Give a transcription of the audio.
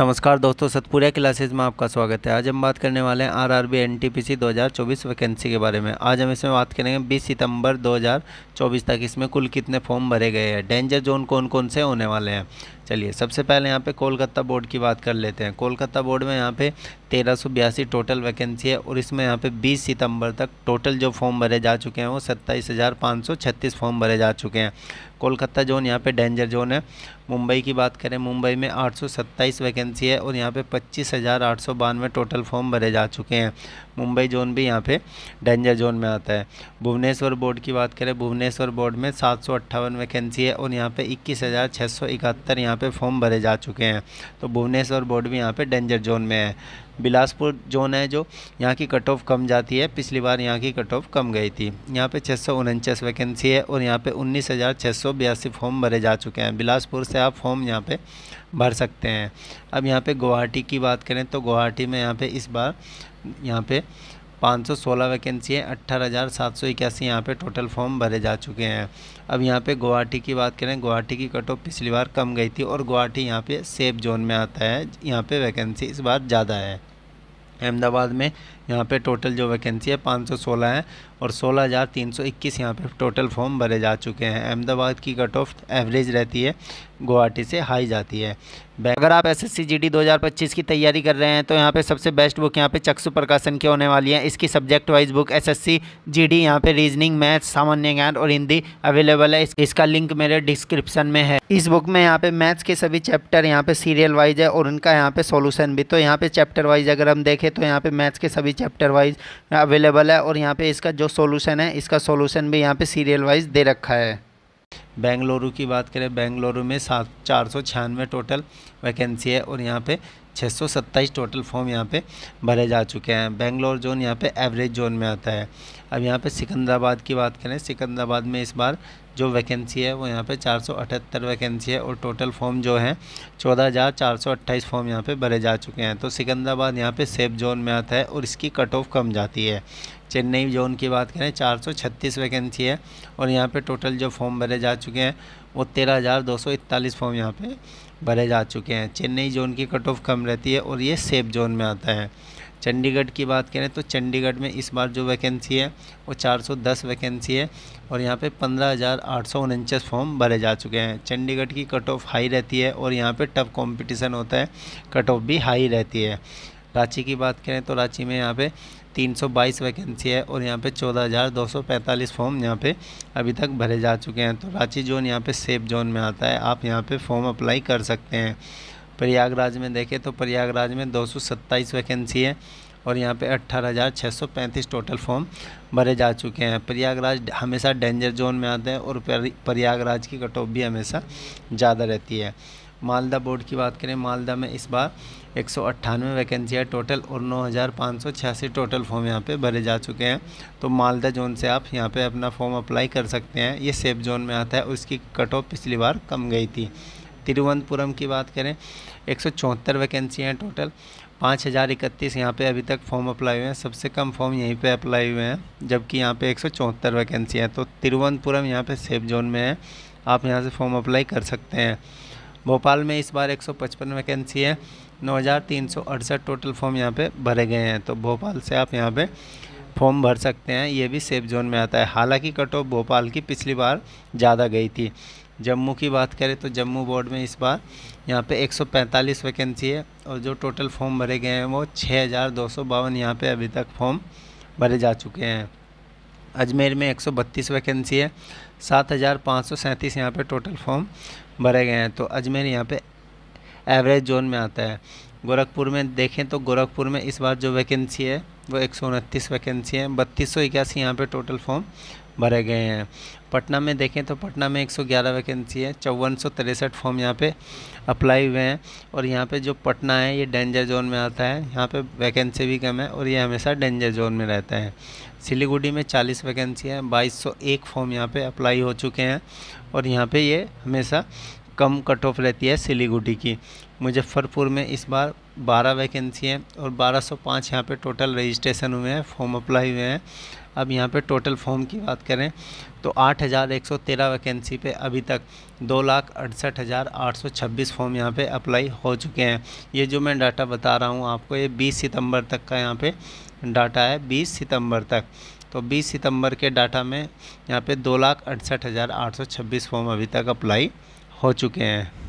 नमस्कार दोस्तों सतपुरा क्लासेज में आपका स्वागत है आज हम बात करने वाले हैं R R B N T P C दो हज़ार चौबीस वैकेंसी के बारे में आज हम इसमें बात करेंगे बीस सितंबर दो हज़ार चौबीस तक इसमें कुल कितने फॉर्म भरे गए हैं डेंजर जोन कौन कौन से होने वाले हैं चलिए सबसे पहले यहाँ पे कोलकाता बोर्ड की बात कर लेते हैं कोलकाता बोर्ड में यहाँ पे तेरह सौ बयासी टोटल वैकेंसी है और इसमें यहाँ पे 20 सितंबर तक टोटल जो फॉर्म भरे जा चुके हैं वो सत्ताईस हज़ार पाँच सौ छत्तीस फॉर्म भरे जा चुके हैं कोलकाता जोन यहाँ पे डेंजर जोन है मुंबई की बात करें मुंबई में आठ सौ सत्ताईस वैकेंसी है और यहाँ पे पच्चीस हज़ार आठ सौ बानवे टोटल फॉर्म भरे जा चुके हैं मुंबई जोन भी यहाँ पे डेंजर जोन में आता है भुवनेश्वर बोर्ड की बात करें भुवनेश्वर बोर्ड में सात सौ अट्ठावन वैकेंसी है और यहाँ पे इक्कीस हज़ार छः सौ इकहत्तर यहाँ पर फॉर्म भरे जा चुके हैं तो भुवनेश्वर बोर्ड भी यहाँ पर डेंजर जोन में है बिलासपुर जोन है जो यहाँ की कट ऑफ कम जाती है पिछली बार यहाँ की कट ऑफ कम गई थी यहाँ पे छः वैकेंसी है और यहाँ पे उन्नीस फॉर्म भरे जा चुके हैं बिलासपुर से आप फॉर्म यहाँ पे भर सकते हैं अब यहाँ पे गुवाहाटी की बात करें तो गुवाहाटी में यहाँ पे इस बार यहाँ पे 516 वैकेंसी है अट्ठारह हज़ार सात सौ इक्यासी यहाँ पर टोटल फॉर्म भरे जा चुके हैं अब यहाँ पे गुवाहाटी की बात करें गुवाहाटी की कट ऑफ पिछली बार कम गई थी और गुवाहाटी यहाँ पे सेफ जोन में आता है यहाँ पे वैकेंसी इस बार ज़्यादा है अहमदाबाद में यहाँ पे टोटल जो वैकेंसी है 516 है और 16,321 हज़ार यहाँ पे टोटल फॉर्म भरे जा चुके हैं अहमदाबाद की कट ऑफ एवरेज रहती है गुवाहाटी से हाई जाती है अगर आप S S C G D दो हज़ार पच्चीस की तैयारी कर रहे हैं तो यहाँ पे सबसे बेस्ट बुक यहाँ पे चक्षु प्रकाशन की होने वाली है इसकी subject wise book S S C G D यहाँ पे रीजनिंग मैथ सामान्य ज्ञान और हिंदी अवेलेबल है इसका लिंक मेरे डिस्क्रिप्शन में है इस बुक में यहाँ पे मैथ्स के सभी चैप्टर यहाँ पे सीरियल वाइज है और उनका यहाँ पे सोल्यूशन भी तो यहाँ पे चैप्टर वाइज अगर हम देखें तो यहाँ पे मैथ्स के सभी चैप्टर वाइज अवेलेबल है और यहाँ पे इसका जो सोल्यूशन है इसका सोल्यूशन भी यहाँ पे सीरियल वाइज दे रखा है बेंगलुरु की बात करें बेंगलुरु में सात चार सौ छियानवे टोटल वैकेंसी है और यहाँ पे छः सौ सत्ताईस टोटल फॉर्म यहाँ पे भरे जा चुके हैं बेंगलोर जोन यहाँ पे एवरेज जोन में आता है अब यहाँ पे सिकंदराबाद की बात करें सिकंदराबाद में इस बार जो वैकेंसी है वो यहाँ पे चार सौ अठहत्तर वैकेंसी है और टोटल फॉर्म जो है चौदह हज़ार चार सौ अट्ठाईस फॉर्म यहाँ पे भरे जा चुके हैं तो सिकंदराबाद यहाँ पे सेफ जोन में आता है और इसकी कट ऑफ कम जाती है चेन्नई जोन की बात करें 436 वैकेंसी है और यहाँ पे टोटल जो फॉर्म भरे जा चुके हैं वो तेरह हज़ार दो सौ इकतालीस फॉर्म यहाँ पे भरे जा चुके हैं चेन्नई जोन की कट ऑफ कम रहती है और ये सेफ जोन में आता है चंडीगढ़ की बात करें तो चंडीगढ़ में इस बार जो वैकेंसी है वो 410 वैकेंसी है और यहाँ पे पंद्रह हज़ार आठ सौ उनचास फॉर्म भरे जा चुके हैं चंडीगढ़ की कट ऑफ हाई रहती है और यहाँ पे टफ कंपटीशन होता है कट ऑफ भी हाई रहती है रांची की बात करें तो रांची में यहाँ पे 322 वैकेंसी है और यहाँ पे 14,245 फॉर्म यहाँ पे अभी तक भरे जा चुके हैं तो रांची जोन यहाँ पे सेफ जोन में आता है आप यहाँ पे फॉर्म अप्लाई कर सकते हैं प्रयागराज में देखें तो प्रयागराज में 227 वैकेंसी है और यहाँ पे 18,635 टोटल फॉर्म भरे जा चुके हैं प्रयागराज हमेशा डेंजर जोन में आते हैं और प्रयागराज की कटॉफ भी हमेशा ज़्यादा रहती है मालदा बोर्ड की बात करें मालदा में इस बार एक सौ अट्ठानवे वैकेंसी है टोटल और नौ हज़ार पाँच सौ छियासी टोटल फॉर्म यहाँ पे भरे जा चुके हैं तो मालदा जोन से आप यहाँ पे अपना फॉर्म अप्लाई कर सकते हैं ये सेफ जोन में आता है उसकी कट ऑफ पिछली बार कम गई थी तिरुवनंतपुरम की बात करें एक सौ चौहत्तर वैकेंसी हैं टोटल पाँच हज़ार इकतीस यहाँ पर अभी तक फॉर्म अप्लाई हुए हैं सबसे कम फॉर्म यहीं पर अप्लाई हुए हैं जबकि यहाँ पर एक सौ चौहत्तर वैकेंसी हैं तो तिरुवनंतपुरम यहाँ पर सेफ जोन में है आप यहाँ से फॉर्म अप्लाई कर सकते हैं भोपाल में इस बार 155 वैकेंसी है नौ टोटल फॉर्म यहाँ पे भरे गए हैं तो भोपाल से आप यहाँ पे फॉर्म भर सकते हैं ये भी सेफ जोन में आता है हालांकि कट ऑफ भोपाल की पिछली बार ज़्यादा गई थी जम्मू की बात करें तो जम्मू बोर्ड में इस बार यहाँ पे 145 वैकेंसी है और जो टोटल फॉर्म भरे गए हैं वो छः हज़ार दो सौ बावन यहाँ पर अभी तक फॉर्म भरे जा चुके हैं अजमेर में एक सौ बत्तीस वैकेंसी है सात हज़ार पाँच सौ सैंतीस यहाँ पर टोटल फॉर्म भरे गए हैं तो अजमेर यहाँ पे एवरेज जोन में आता है गोरखपुर में देखें तो गोरखपुर में इस बार जो वैकेंसी है वो एक सौ उनतीस वैकेंसी है बत्तीस सौ इक्यासी यहाँ पर टोटल फॉर्म भरे गए हैं पटना में देखें तो पटना में 111 वैकेंसी है चौवन सौ तिरसठ फॉर्म यहाँ पे अप्लाई हुए हैं और यहाँ पे जो पटना है ये डेंजर जोन में आता है यहाँ पे वैकेंसी भी कम है और ये हमेशा डेंजर जोन में रहता है सिलीगुड़ी में 40 वैकेंसी है 2201 फॉर्म यहाँ पे अप्लाई हो चुके हैं और यहाँ पे ये हमेशा कम कट ऑफ रहती है सिलीगुड़ी की मुजफ्फरपुर में इस बार 12 वैकेंसी हैं और 1205 सौ यहाँ पर टोटल रजिस्ट्रेशन हुए हैं फॉर्म अप्लाई हुए हैं अब यहाँ पे टोटल फॉर्म की बात करें तो 8,113 वैकेंसी पे अभी तक दो लाख अड़सठ हज़ार आठ सौ छब्बीस फॉर्म यहाँ पे अप्लाई हो चुके हैं ये जो मैं डाटा बता रहा हूँ आपको ये 20 सितंबर तक का यहाँ पे डाटा है 20 सितंबर तक तो 20 सितंबर के डाटा में यहाँ पे दो लाख अड़सठ हज़ार आठ सौ छब्बीस फॉर्म अभी तक अप्लाई हो चुके हैं